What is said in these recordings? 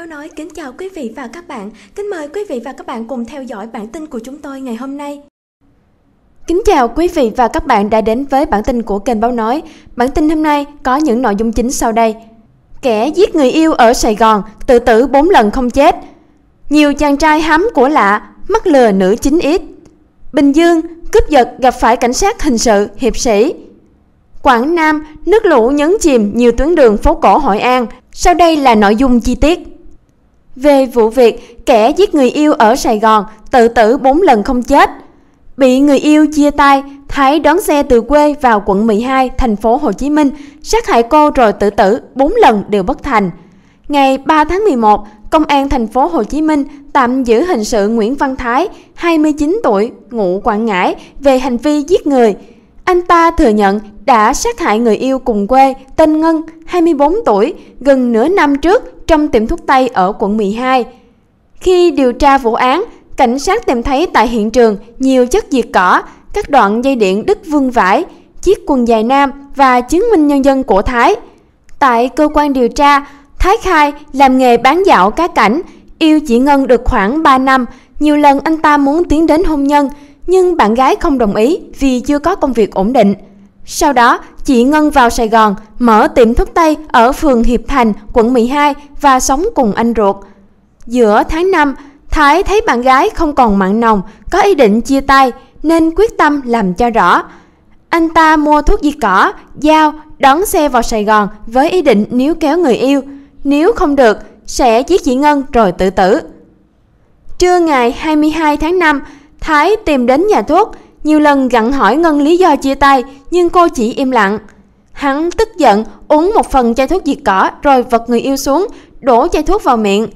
Báo Nói kính chào quý vị và các bạn. Kính mời quý vị và các bạn cùng theo dõi bản tin của chúng tôi ngày hôm nay. Kính chào quý vị và các bạn đã đến với bản tin của kênh Báo Nói. Bản tin hôm nay có những nội dung chính sau đây. Kẻ giết người yêu ở Sài Gòn, tự tử 4 lần không chết. Nhiều chàng trai hám của lạ, mắc lừa nữ chính ít. Bình Dương, cướp giật gặp phải cảnh sát hình sự, hiệp sĩ. Quảng Nam, nước lũ nhấn chìm nhiều tuyến đường phố cổ Hội An. Sau đây là nội dung chi tiết về vụ việc kẻ giết người yêu ở Sài Gòn tự tử 4 lần không chết. Bị người yêu chia tay, Thái đón xe từ quê vào quận 12, thành phố Hồ Chí Minh, sát hại cô rồi tự tử 4 lần đều bất thành. Ngày 3 tháng 11, Công an thành phố Hồ Chí Minh tạm giữ hình sự Nguyễn Văn Thái, 29 tuổi, ngụ Quảng Ngãi về hành vi giết người. Anh ta thừa nhận đã sát hại người yêu cùng quê tên Ngân, 24 tuổi, gần nửa năm trước trong tiệm thuốc Tây ở quận 12. Khi điều tra vụ án, cảnh sát tìm thấy tại hiện trường nhiều chất diệt cỏ, các đoạn dây điện đứt vương vải, chiếc quần dài nam và chứng minh nhân dân của Thái. Tại cơ quan điều tra, Thái khai làm nghề bán dạo cá cảnh, yêu chị Ngân được khoảng 3 năm, nhiều lần anh ta muốn tiến đến hôn nhân, nhưng bạn gái không đồng ý vì chưa có công việc ổn định. Sau đó, chị Ngân vào Sài Gòn, mở tiệm thuốc Tây ở phường Hiệp Thành, quận 12 và sống cùng anh ruột. Giữa tháng 5, Thái thấy bạn gái không còn mặn nồng, có ý định chia tay nên quyết tâm làm cho rõ. Anh ta mua thuốc diệt cỏ, dao, đón xe vào Sài Gòn với ý định níu kéo người yêu. Nếu không được, sẽ giết chị Ngân rồi tự tử. Trưa ngày 22 tháng 5, Thái tìm đến nhà thuốc, nhiều lần gặn hỏi Ngân lý do chia tay nhưng cô chỉ im lặng. Hắn tức giận uống một phần chai thuốc diệt cỏ rồi vật người yêu xuống, đổ chai thuốc vào miệng.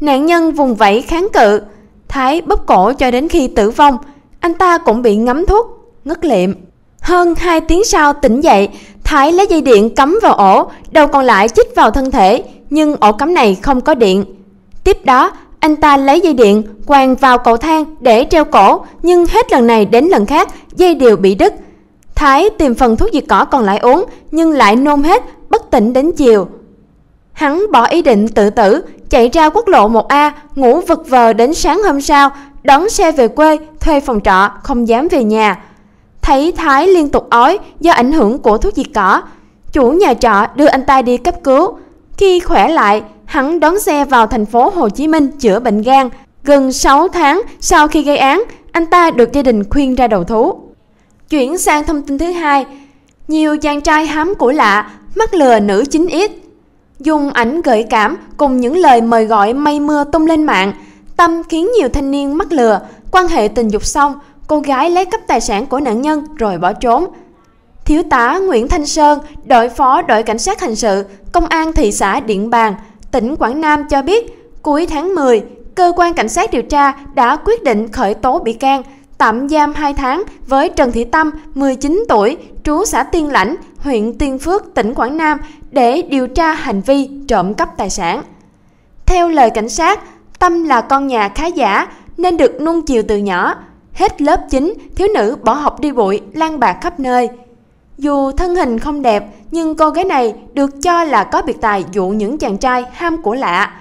Nạn nhân vùng vẫy kháng cự, Thái bóp cổ cho đến khi tử vong, anh ta cũng bị ngấm thuốc, ngất liệm. Hơn 2 tiếng sau tỉnh dậy, Thái lấy dây điện cắm vào ổ, đầu còn lại chích vào thân thể, nhưng ổ cắm này không có điện. Tiếp đó, anh ta lấy dây điện quàng vào cầu thang để treo cổ nhưng hết lần này đến lần khác dây đều bị đứt. Thái tìm phần thuốc diệt cỏ còn lại uống nhưng lại nôn hết, bất tỉnh đến chiều. Hắn bỏ ý định tự tử, chạy ra quốc lộ 1A, ngủ vật vờ đến sáng hôm sau, đón xe về quê, thuê phòng trọ, không dám về nhà. Thấy Thái liên tục ói do ảnh hưởng của thuốc diệt cỏ, chủ nhà trọ đưa anh ta đi cấp cứu. Khi khỏe lại, hắn đón xe vào thành phố Hồ Chí Minh chữa bệnh gan. Gần 6 tháng sau khi gây án, anh ta được gia đình khuyên ra đầu thú. Chuyển sang thông tin thứ hai, nhiều chàng trai hám của lạ, mắc lừa nữ chính ít. Dùng ảnh gợi cảm cùng những lời mời gọi mây mưa tung lên mạng, Tâm khiến nhiều thanh niên mắc lừa, quan hệ tình dục xong, cô gái lấy cắp tài sản của nạn nhân rồi bỏ trốn. Thiếu tá Nguyễn Thanh Sơn, đội phó đội cảnh sát hình sự, công an thị xã Điện Bàn, Tỉnh Quảng Nam cho biết, cuối tháng 10, cơ quan cảnh sát điều tra đã quyết định khởi tố bị can, tạm giam 2 tháng với Trần Thị Tâm, 19 tuổi, trú xã Tiên Lãnh, huyện Tiên Phước, tỉnh Quảng Nam để điều tra hành vi trộm cắp tài sản. Theo lời cảnh sát, Tâm là con nhà khá giả nên được nuông chiều từ nhỏ. Hết lớp 9, thiếu nữ bỏ học đi bụi, lang bạc khắp nơi – dù thân hình không đẹp, nhưng cô gái này được cho là có biệt tài dụ những chàng trai ham của lạ.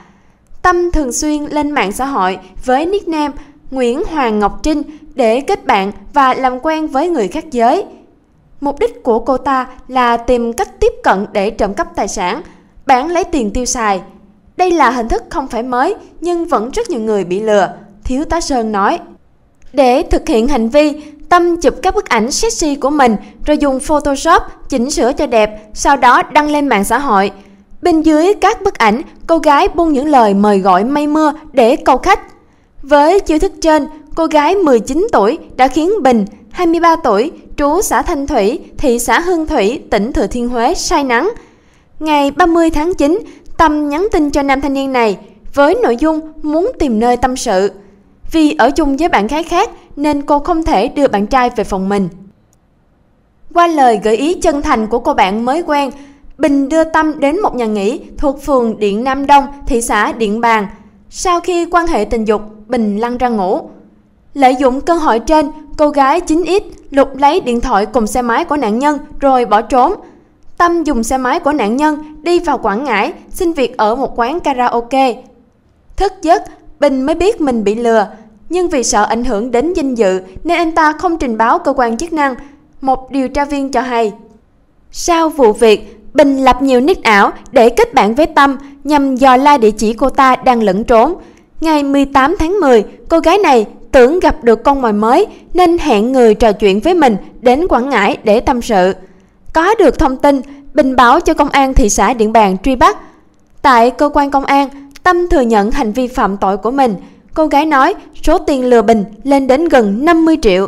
Tâm thường xuyên lên mạng xã hội với nickname Nguyễn Hoàng Ngọc Trinh để kết bạn và làm quen với người khác giới. Mục đích của cô ta là tìm cách tiếp cận để trộm cắp tài sản, bán lấy tiền tiêu xài. Đây là hình thức không phải mới nhưng vẫn rất nhiều người bị lừa, Thiếu tá Sơn nói. Để thực hiện hành vi, Tâm chụp các bức ảnh sexy của mình rồi dùng Photoshop chỉnh sửa cho đẹp, sau đó đăng lên mạng xã hội. Bên dưới các bức ảnh, cô gái buông những lời mời gọi mây mưa để câu khách. Với chiêu thức trên, cô gái 19 tuổi đã khiến Bình, 23 tuổi, trú xã Thanh Thủy, thị xã Hương Thủy, tỉnh Thừa Thiên Huế say nắng. Ngày 30 tháng 9, Tâm nhắn tin cho nam thanh niên này với nội dung muốn tìm nơi tâm sự. Vì ở chung với bạn gái khác nên cô không thể đưa bạn trai về phòng mình. Qua lời gợi ý chân thành của cô bạn mới quen, Bình đưa Tâm đến một nhà nghỉ thuộc phường Điện Nam Đông, thị xã Điện Bàn. Sau khi quan hệ tình dục, Bình lăn ra ngủ. Lợi dụng cơ hội trên, cô gái chính ít lục lấy điện thoại cùng xe máy của nạn nhân rồi bỏ trốn. Tâm dùng xe máy của nạn nhân đi vào Quảng Ngãi xin việc ở một quán karaoke. Thức giấc, Bình mới biết mình bị lừa. Nhưng vì sợ ảnh hưởng đến danh dự nên anh ta không trình báo cơ quan chức năng, một điều tra viên cho hay. Sau vụ việc, Bình lập nhiều nick ảo để kết bạn với Tâm nhằm dò la địa chỉ cô ta đang lẫn trốn. Ngày 18 tháng 10, cô gái này tưởng gặp được con mồi mới nên hẹn người trò chuyện với mình đến Quảng Ngãi để tâm sự. Có được thông tin, Bình báo cho công an thị xã Điện Bàn truy bắt. Tại cơ quan công an, Tâm thừa nhận hành vi phạm tội của mình – Cô gái nói số tiền lừa Bình lên đến gần 50 triệu.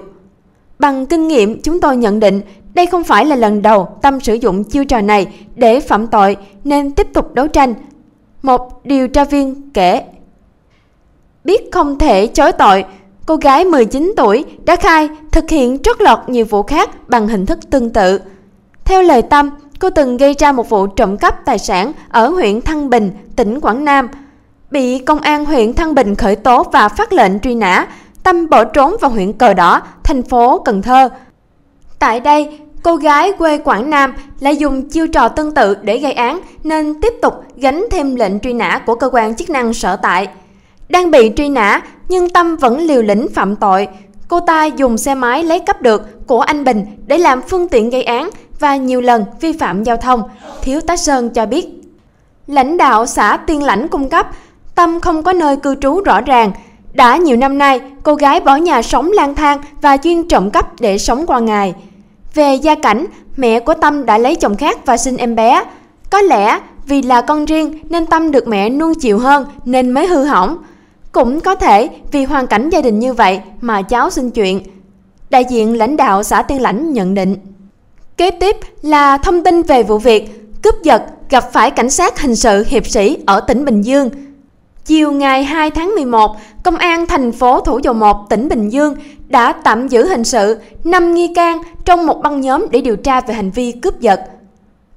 Bằng kinh nghiệm, chúng tôi nhận định đây không phải là lần đầu Tâm sử dụng chiêu trò này để phạm tội nên tiếp tục đấu tranh. Một điều tra viên kể. Biết không thể chối tội, cô gái 19 tuổi đã khai thực hiện trót lọt nhiều vụ khác bằng hình thức tương tự. Theo lời Tâm, cô từng gây ra một vụ trộm cắp tài sản ở huyện Thăng Bình, tỉnh Quảng Nam – Bị công an huyện Thăng Bình khởi tố và phát lệnh truy nã, Tâm bỏ trốn vào huyện Cờ Đỏ, thành phố Cần Thơ. Tại đây, cô gái quê Quảng Nam lại dùng chiêu trò tương tự để gây án nên tiếp tục gánh thêm lệnh truy nã của cơ quan chức năng sở tại. Đang bị truy nã nhưng Tâm vẫn liều lĩnh phạm tội. Cô ta dùng xe máy lấy cắp được của anh Bình để làm phương tiện gây án và nhiều lần vi phạm giao thông, Thiếu tá Sơn cho biết. Lãnh đạo xã Tiên Lãnh cung cấp Tâm không có nơi cư trú rõ ràng. Đã nhiều năm nay, cô gái bỏ nhà sống lang thang và chuyên trộm cắp để sống qua ngày. Về gia cảnh, mẹ của Tâm đã lấy chồng khác và sinh em bé. Có lẽ vì là con riêng nên Tâm được mẹ nuông chiều hơn nên mới hư hỏng. Cũng có thể vì hoàn cảnh gia đình như vậy mà cháu xin chuyện. Đại diện lãnh đạo xã Tiên Lãnh nhận định. Kế tiếp là thông tin về vụ việc cướp giật gặp phải cảnh sát hình sự hiệp sĩ ở tỉnh Bình Dương – Chiều ngày 2 tháng 11, Công an thành phố Thủ Dầu Một, tỉnh Bình Dương đã tạm giữ hình sự 5 nghi can trong một băng nhóm để điều tra về hành vi cướp giật.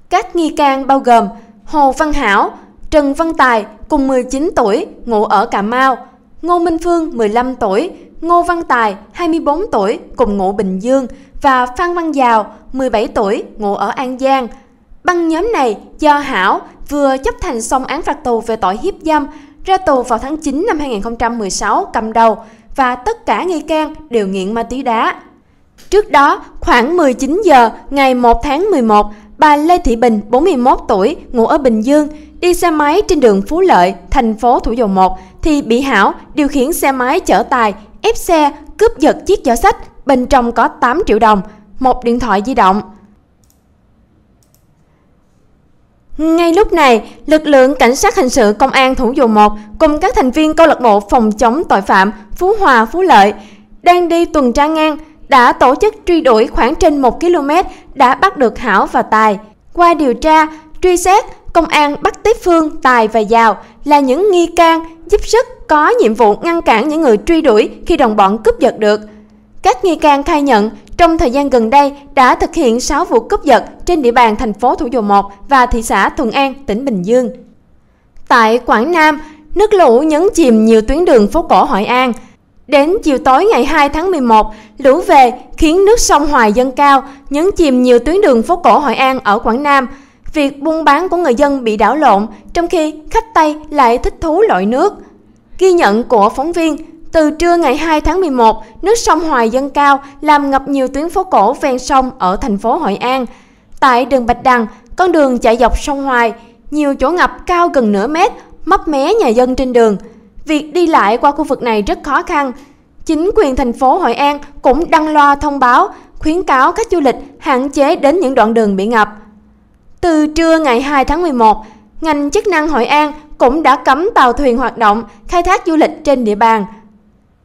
Các nghi can bao gồm Hồ Văn Hảo, Trần Văn Tài cùng 19 tuổi, ngụ ở Cà Mau, Ngô Minh Phương 15 tuổi, Ngô Văn Tài 24 tuổi, cùng ngụ Bình Dương và Phan Văn Giào 17 tuổi, ngụ ở An Giang. Băng nhóm này do Hảo vừa chấp hành xong án phạt tù về tội hiếp dâm ra tù vào tháng 9 năm 2016 cầm đầu và tất cả nghi can đều nghiện ma túy đá. Trước đó, khoảng 19 giờ ngày 1 tháng 11, bà Lê Thị Bình, 41 tuổi, ngụ ở Bình Dương, đi xe máy trên đường Phú Lợi, thành phố Thủ Dầu Một thì bị Hảo điều khiển xe máy chở tài, ép xe, cướp giật chiếc giỏ sách, bên trong có 8 triệu đồng, một điện thoại di động. Ngay lúc này, lực lượng cảnh sát hình sự công an Thủ Dầu Một cùng các thành viên câu lạc bộ phòng chống tội phạm Phú Hòa Phú Lợi đang đi tuần tra ngang đã tổ chức truy đuổi khoảng trên 1 km đã bắt được Hảo và Tài. Qua điều tra, truy xét, công an bắt tiếp Phương, Tài và giàu là những nghi can giúp sức có nhiệm vụ ngăn cản những người truy đuổi khi đồng bọn cướp giật được. Các nghi can khai nhận trong thời gian gần đây đã thực hiện 6 vụ cướp giật trên địa bàn thành phố Thủ Dầu Một và thị xã Thuận An, tỉnh Bình Dương. Tại Quảng Nam, nước lũ nhấn chìm nhiều tuyến đường phố cổ Hội An. Đến chiều tối ngày 2 tháng 11, lũ về khiến nước sông Hoài dâng cao, nhấn chìm nhiều tuyến đường phố cổ Hội An ở Quảng Nam. Việc buôn bán của người dân bị đảo lộn, trong khi khách Tây lại thích thú loại nước. Ghi nhận của phóng viên, từ trưa ngày 2 tháng 11, nước sông Hoài dâng cao làm ngập nhiều tuyến phố cổ ven sông ở thành phố Hội An. Tại đường Bạch Đằng, con đường chạy dọc sông Hoài, nhiều chỗ ngập cao gần nửa mét, mấp mé nhà dân trên đường. Việc đi lại qua khu vực này rất khó khăn. Chính quyền thành phố Hội An cũng đăng loa thông báo khuyến cáo khách du lịch hạn chế đến những đoạn đường bị ngập. Từ trưa ngày 2 tháng 11, ngành chức năng Hội An cũng đã cấm tàu thuyền hoạt động, khai thác du lịch trên địa bàn –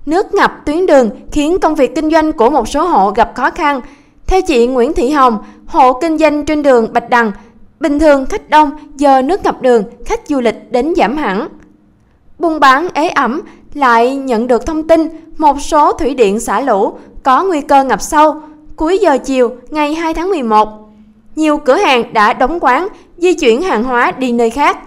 Nước ngập tuyến đường khiến công việc kinh doanh của một số hộ gặp khó khăn. Theo chị Nguyễn Thị Hồng, hộ kinh doanh trên đường Bạch Đằng, bình thường khách đông, giờ nước ngập đường, khách du lịch đến giảm hẳn. Buôn bán ế ẩm lại nhận được thông tin một số thủy điện xả lũ có nguy cơ ngập sâu cuối giờ chiều ngày 2 tháng 11. Nhiều cửa hàng đã đóng quán, di chuyển hàng hóa đi nơi khác.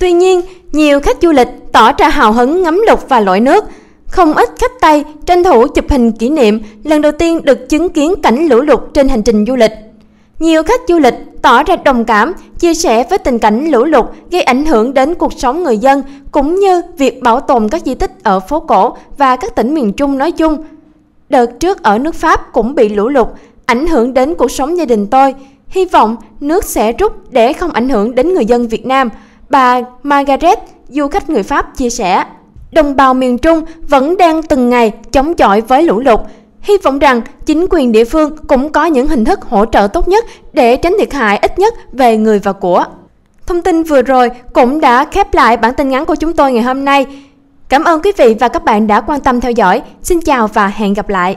Tuy nhiên, nhiều khách du lịch tỏ ra hào hứng ngắm lục và lội nước – không ít khách tay tranh thủ chụp hình kỷ niệm lần đầu tiên được chứng kiến cảnh lũ lụt trên hành trình du lịch. Nhiều khách du lịch tỏ ra đồng cảm, chia sẻ với tình cảnh lũ lụt gây ảnh hưởng đến cuộc sống người dân, cũng như việc bảo tồn các di tích ở phố cổ và các tỉnh miền Trung nói chung. Đợt trước ở nước Pháp cũng bị lũ lụt, ảnh hưởng đến cuộc sống gia đình tôi. Hy vọng nước sẽ rút để không ảnh hưởng đến người dân Việt Nam, bà Margaret, du khách người Pháp chia sẻ đồng bào miền Trung vẫn đang từng ngày chống chọi với lũ lụt. Hy vọng rằng chính quyền địa phương cũng có những hình thức hỗ trợ tốt nhất để tránh thiệt hại ít nhất về người và của. Thông tin vừa rồi cũng đã khép lại bản tin ngắn của chúng tôi ngày hôm nay. Cảm ơn quý vị và các bạn đã quan tâm theo dõi. Xin chào và hẹn gặp lại.